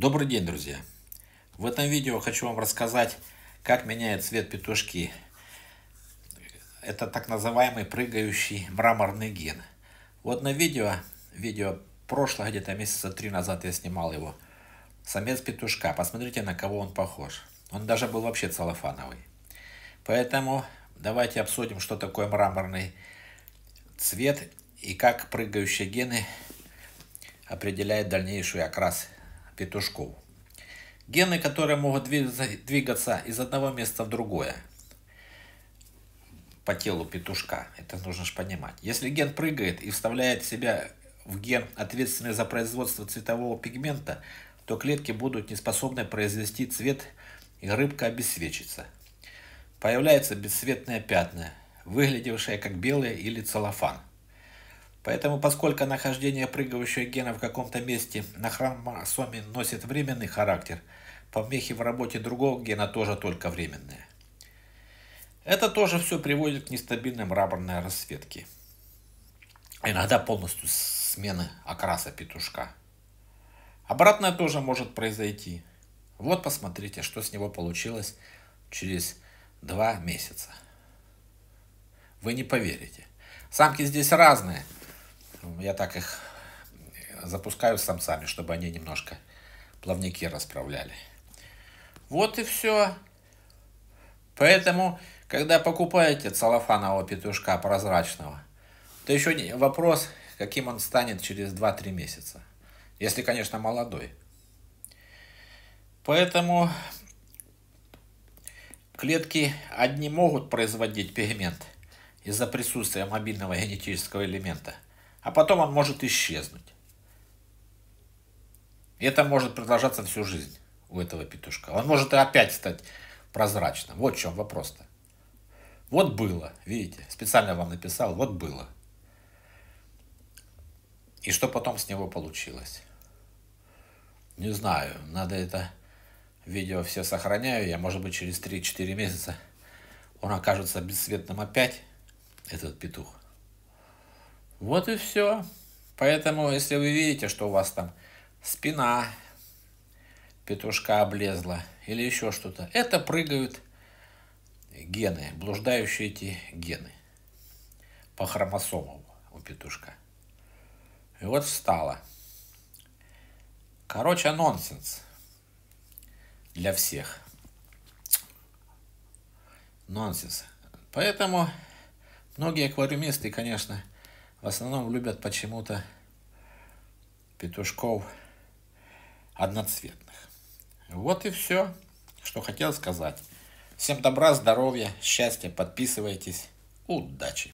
Добрый день, друзья! В этом видео хочу вам рассказать, как меняет цвет петушки. Это так называемый прыгающий мраморный ген. Вот на видео, видео прошлое, где-то месяца три назад я снимал его, самец петушка. Посмотрите, на кого он похож. Он даже был вообще целлофановый. Поэтому давайте обсудим, что такое мраморный цвет и как прыгающие гены определяют дальнейший окрас петушков. Гены, которые могут двигаться из одного места в другое по телу петушка. Это нужно же понимать. Если ген прыгает и вставляет себя в ген, ответственный за производство цветового пигмента, то клетки будут неспособны произвести цвет, и рыбка обесцвечится. Появляются бесцветные пятна, выглядевшие как белые или целлофан – Поэтому, поскольку нахождение прыгающего гена в каком-то месте на хромосоме носит временный характер, помехи в работе другого гена тоже только временные. Это тоже все приводит к нестабильным раборной расцветке. Иногда полностью смены окраса петушка. Обратное тоже может произойти. Вот посмотрите, что с него получилось через два месяца. Вы не поверите. Самки здесь разные – я так их э, запускаю с самцами, чтобы они немножко плавники расправляли. Вот и все. Поэтому, когда покупаете целлофанового петушка прозрачного, то еще вопрос, каким он станет через 2-3 месяца. Если, конечно, молодой. Поэтому клетки одни могут производить пигмент из-за присутствия мобильного генетического элемента – а потом он может исчезнуть. Это может продолжаться всю жизнь у этого петушка. Он может и опять стать прозрачным. Вот в чем вопрос-то. Вот было, видите, специально вам написал, вот было. И что потом с него получилось? Не знаю, надо это видео все сохраняю. Я, может быть, через 3-4 месяца он окажется бесцветным опять, этот петух. Вот и все. Поэтому, если вы видите, что у вас там спина петушка облезла или еще что-то, это прыгают гены, блуждающие эти гены по хромосомам у петушка. И вот встала. Короче, нонсенс для всех. Нонсенс. Поэтому многие аквариумисты, конечно, в основном любят почему-то петушков одноцветных. Вот и все, что хотел сказать. Всем добра, здоровья, счастья. Подписывайтесь. Удачи!